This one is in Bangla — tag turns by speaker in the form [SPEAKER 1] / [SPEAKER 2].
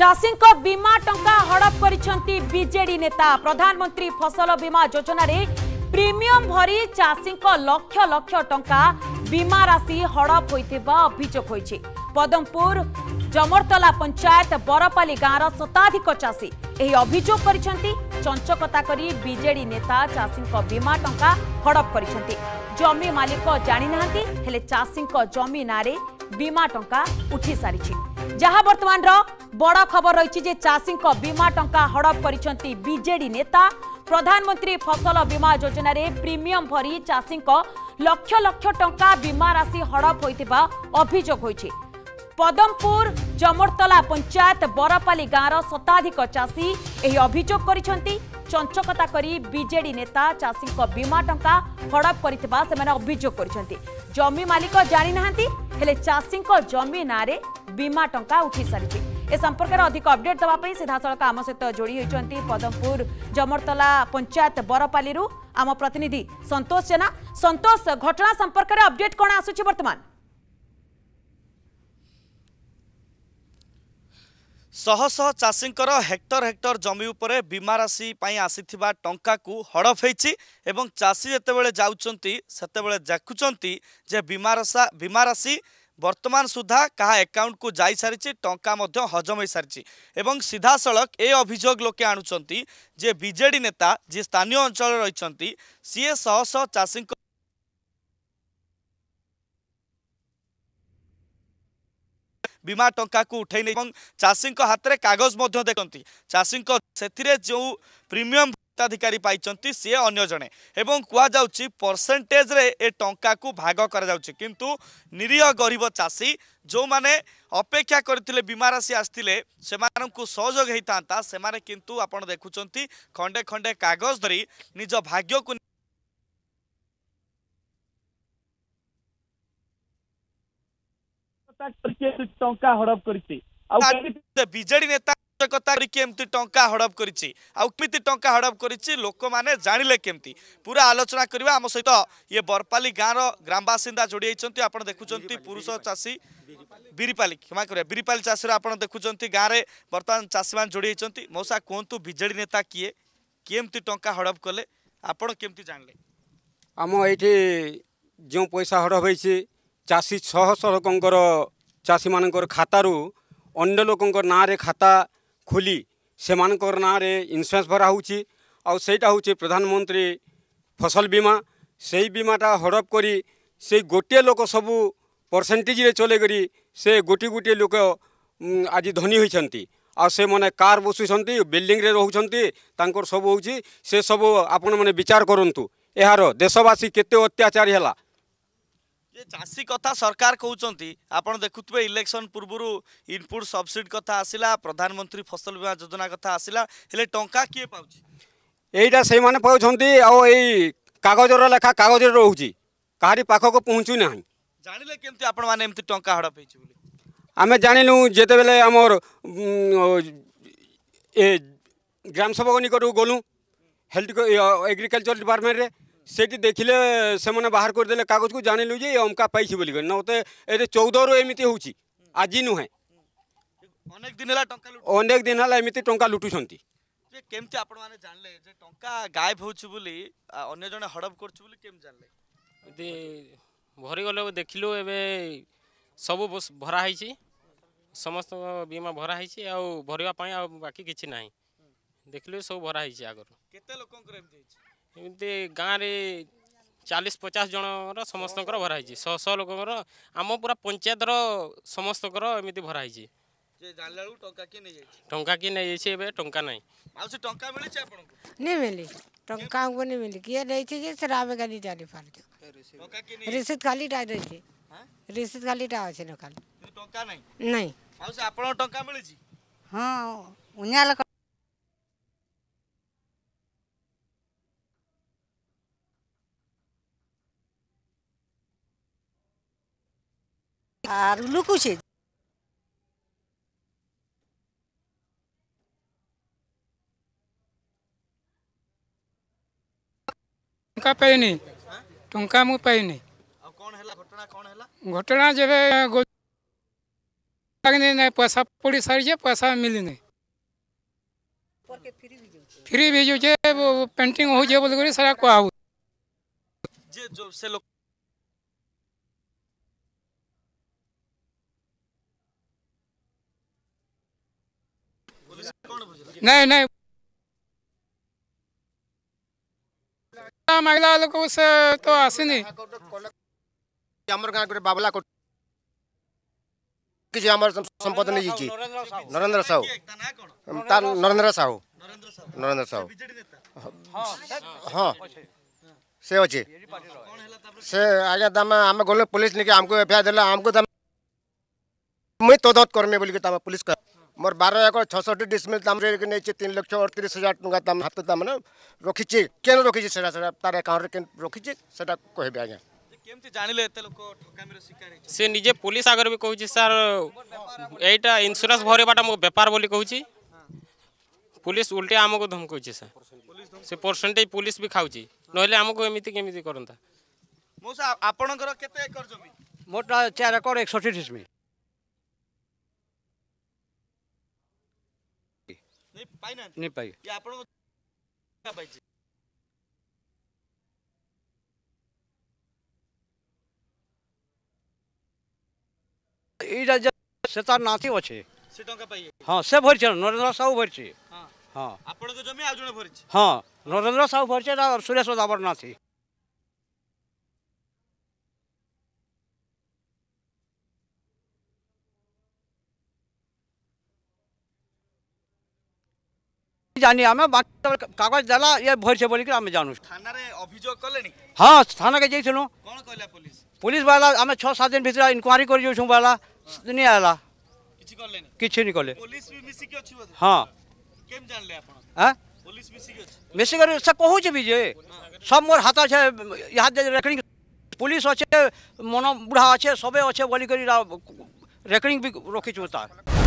[SPEAKER 1] चाी टा हडप गरिजेड प्रधानमन्त्री फसल बिमा जोजन प्रिमियम भरि चासीको लक्ष लक्षा बिमा राशि पदमपुर जमरतला पञ्चायत बरपाली गाँ र शताधिक चासी अभियोग गरिकता विजेडि नेता चासीको बिमा टा हडप गरिमि मालिक जाने चासीको जमि ना বিমা টঙ্কা উঠি সারিছে যা বর্তমানর বড় খবর রয়েছে যে চাষীঙ্ক বিমা টঙ্কা হড়প করেছেন বিজেডি নেতা প্রধানমন্ত্রী ফসল বিমা যোজনার প্রিমিয়ম ভরি চাষীঙ্ক লক্ষ লক্ষ টঙ্কা বিমা রাশি হড়প হয়েছে অভিযোগ হয়েছে পদমপুর জমরতলা পঞ্চায়েত বরপালি গাঁর শতাধিক চাষী এই অভিযোগ করেছেন চঞ্চকতা করে বিজেডি নেতা চাষীঙ্ক বিমা টঙ্কা হড়প করে সে অভিযোগ করেছেন জমি মালিক জাঁ না ହେଲେ ଚାଷୀଙ୍କ ଜମି ନାଁରେ ବୀମା ଟଙ୍କା ଉଠି ସାରିଛି ଏ ସମ୍ପର୍କରେ ଅଧିକ ଅପଡେଟ୍ ଦେବା ପାଇଁ ସିଧାସଳଖ ଆମ ସହିତ ଯୋଡ଼ି ହୋଇଛନ୍ତି ପଦମପୁର ଜମରତଲା ପଞ୍ଚାୟତ ବରପାଲିରୁ ଆମ ପ୍ରତିନିଧି ସନ୍ତୋଷ ଜେନା ସନ୍ତୋଷ ଘଟଣା ସମ୍ପର୍କରେ ଅପଡେଟ୍ କ'ଣ ଆସୁଛି ବର୍ତ୍ତମାନ
[SPEAKER 2] ଶହ ଶହ ଚାଷୀଙ୍କର ହେକ୍ଟର ହେକ୍ଟର ଜମି ଉପରେ ବୀମା ରାଶି ପାଇଁ ଆସିଥିବା ଟଙ୍କାକୁ ହଡ଼ପ ହେଇଛି ଏବଂ ଚାଷୀ ଯେତେବେଳେ ଯାଉଛନ୍ତି ସେତେବେଳେ ଦେଖୁଛନ୍ତି ଯେ ବୀମା ରାଶି ବର୍ତ୍ତମାନ ସୁଦ୍ଧା କାହା ଆକାଉଣ୍ଟକୁ ଯାଇସାରିଛି ଟଙ୍କା ମଧ୍ୟ ହଜମ ହେଇସାରିଛି ଏବଂ ସିଧାସଳଖ ଏ ଅଭିଯୋଗ ଲୋକେ ଆଣୁଛନ୍ତି ଯେ ବିଜେଡ଼ି ନେତା ଯିଏ ସ୍ଥାନୀୟ ଅଞ୍ଚଳରେ ରହିଛନ୍ତି ସିଏ ଶହ ଶହ ଚାଷୀଙ୍କ বিমা টঙ্কাকে উঠাই নেই এবং চাষীঙ্ হাতের কাগজ মধ্যে দেখতে চাষীঙ্ সেতিরে যে প্রিমিয়ম হিতাধিকারী পাইছেন সি অন্য জনে এবং কুযাচ্ছি পরসেটেজরে এ টঙ্কাকু ভাগ করা যাচ্ছে কিন্তু নিরীহ গরিব চাষী যে অপেক্ষা করে বিমা রাশি আসলে সে সহযোগ হয়ে থাকে সে কিন্তু আপনার দেখুম খন্ডে খন্ডে কাগজ ধরি নিজ ভাগ্যকে ନେତା କେମିତି ଟଙ୍କା ହଡପ କରିଛି ଆଉ ବିଜେଡି ନେତା ଆବଶ୍ୟକତା କରିକି ଏମିତି ଟଙ୍କା ହଡପ କରିଛି ଆଉ କେମିତି ଟଙ୍କା ହଡପ କରିଛି ଲୋକମାନେ ଜାଣିଲେ କେମିତି ପୁରା ଆଲୋଚନା କରିବା ଆମ ସହିତ ଇଏ ବରପାଲି ଗାଁର ଗ୍ରାମବାସିନ୍ଦା ଯୋଡ଼ି ହେଇଛନ୍ତି ଆପଣ ଦେଖୁଛନ୍ତି ପୁରୁଷ ଚାଷୀ ବିରିପାଲି କ୍ଷମା କରିବା ବିରିପାଲି ଚାଷୀର ଆପଣ ଦେଖୁଛନ୍ତି ଗାଁରେ ବର୍ତ୍ତମାନ ଚାଷୀମାନେ ଯୋଡ଼ି ହେଇଛନ୍ତି ମଉସା କୁହନ୍ତୁ ବିଜେଡି ନେତା କିଏ କେମିତି ଟଙ୍କା ହଡପ କଲେ ଆପଣ କେମିତି ଜାଣିଲେ
[SPEAKER 3] ଆମ ଏଇଠି ଯେଉଁ ପଇସା ହଡପ ହେଇଛି ଚାଷୀ ଶହ ଶହ ଲୋକଙ୍କର ଚାଷୀମାନଙ୍କର ଖାତାରୁ ଅନ୍ୟ ଲୋକଙ୍କ ନାଁରେ ଖାତା ଖୋଲି ସେମାନଙ୍କର ନାଁରେ ଇନ୍ସୁରାନ୍ସ ଭରା ହେଉଛି ଆଉ ସେଇଟା ହେଉଛି ପ୍ରଧାନମନ୍ତ୍ରୀ ଫସଲ ବୀମା ସେଇ ବୀମାଟା ହଡ଼ପ କରି ସେ ଗୋଟିଏ ଲୋକ ସବୁ ପରସେଣ୍ଟେଜ୍ରେ ଚଲେଇକରି ସେ ଗୋଟିଏ ଗୋଟିଏ ଲୋକ ଆଜି ଧନୀ ହୋଇଛନ୍ତି ଆଉ ସେମାନେ କାର୍ ବସୁଛନ୍ତି ବିଲ୍ଡିଂରେ ରହୁଛନ୍ତି ତାଙ୍କର ସବୁ ହେଉଛି ସେ ସବୁ ଆପଣମାନେ ବିଚାର କରନ୍ତୁ ଏହାର ଦେଶବାସୀ କେତେ ଅତ୍ୟାଚାର ହେଲା
[SPEAKER 2] যে চাষী কথা সরকার কৌঁচি আপনার দেখুবে ইলেকশন পূর্বর ইনপুট সবসিডি কথা আসিলা প্রধানমন্ত্রী ফসল বীমা যোজনা কথা আসিলা হলে টঙ্কা কিয়ে পাচ্ছে
[SPEAKER 3] এইটা সেই মানে পাচ্ছেন আও এই কাগজর লেখা কাগজরে রয়েছে কাহি পাখক পৌঁছু না জাঁলে কেমতি আপন মানে এমতি টঙ্কা হড়প হয়েছে বলে আমি জাঁলু যেতবে আমার এ গ্রাম সেবক নিকটু গলু হেলথ এগ্রিকালচর ডিপার্টমেন্টে से देखिले से बाहर करदे कागज को जान लु अमका पाई बोल नौ चौदह रू एम हो आज नुहे अनेक दिन है टाइम लुटुं
[SPEAKER 2] गायब होने देख लु
[SPEAKER 3] ए सब भराई समस्त बीमा भराई आरवाई बाकी किसी ना देख लु सब भराई आगर के এতে গারে 40 50 জনৰ সমস্তকৰ ভৰাইজি 100 100 লোকৰ আমো पुरा পঞ্চায়তৰ সমস্তকৰ এমিতি ভৰাইজি
[SPEAKER 2] জে জানলা টংকা কি নাই
[SPEAKER 3] টংকা কি নাই সে বে টংকা নাই
[SPEAKER 2] আউসী টংকা مليছে আপোনাক
[SPEAKER 1] নে ملي টংকা হ'ব নে ملي কি ৰৈছে যে ছৰা বে গলি জাৰি ফাৰক টংকা কি নাই ৰেছিদ খালি দিছে হ্যাঁ ৰেছিদ খালি দি আছে নোকান টংকা নাই নাই
[SPEAKER 2] আউসী আপোন টংকা مليজি
[SPEAKER 1] হ্যাঁ উনাল আর লুকুছে
[SPEAKER 3] ଟଙ୍କା ପାଇନି ଟଙ୍କା ମୁଁ ପାଇନି ଘଟଣା ଯେବେ ନାଇଁ ପଇସା ପଡ଼ି ସାରିଛେ ପଇସା ମିଳିନି ଫ୍ରି ବି ଯାଉଛେ ପେଣ୍ଟିଂ ହଉଛେ ବୋଲିକରି ସେଟା କୁହା ହଉ नहीं नहीं हाँ, महिला लोक से तो आसनी संपद नहीं नरेन्द्र साहू नरेन्द्र साहू नरेन्द्र साहू हाँ से अच्छे से आज्ञा तम आम गल पुलिस निके आमको एफआईआर देखो मुई तदत कर्मी बोलिक पुलिस कह মোর বার একর ছষট্টি ডিসমিল দামে নেইছি তিন লক্ষ অড়তিরিশ হাজার টাকা দাম হাতে দামে মানে রখিছি কেন রখিছি সেটা সেটা তার একাউন্টে কেন রখিছি সেটা কহবে আজ্ঞা সে নিজে পুলিশ আগে বি কুচি স্যার এইটা ইন্সুরান্স ভরাইবাটা মো ব্যাপার বলে কুচি পুলিশ উল্টে আমাকে ধমকাউছে স্যার সে পরসেন্টেজ পুলিশ বি খাওছি নহলে আমাকে এমিতি কেমিতি করন্তা
[SPEAKER 2] মো আপনার কেতে একর জমি
[SPEAKER 3] মোটা চার একর একষট্টি ডিসমিল
[SPEAKER 2] ପାଇନାହାନ୍ତି ପାଇ ଆପଣଙ୍କ ପାଇଛି
[SPEAKER 3] ଏଇଟା ସେ ତାର ନାତି ଅଛି ସେ ଟଙ୍କା ପାଇ ହଁ ସେ ଭରିଛି ନରେନ୍ଦ୍ର ସାହୁ ଭରିଛି ହଁ
[SPEAKER 2] ଆପଣଙ୍କ ଜମି ଆଉ ଜଣେ ଭରିଛି
[SPEAKER 3] ହଁ ନରେନ୍ଦ୍ର ସାହୁ ଭରିଛି ଏଇଟା ସୁରେଶ ଦାବର ନାତି जानी आम बाकी कागज देला ये भरसे बोल कर हाँ थाना के जाइलु पुलिस बोला आम छः सात दिन भितर इनक्वारी कर किसी कले हाँ मिसिकर हाँ। हाँ? से कहूँ भी जे सब मोर हाथ अच्छे यहाँ रेकर्डिंग पुलिस अच्छे मन बुढ़ा अच्छे सबे अच्छे बोलिक रेकर्डिंग भी रखी तार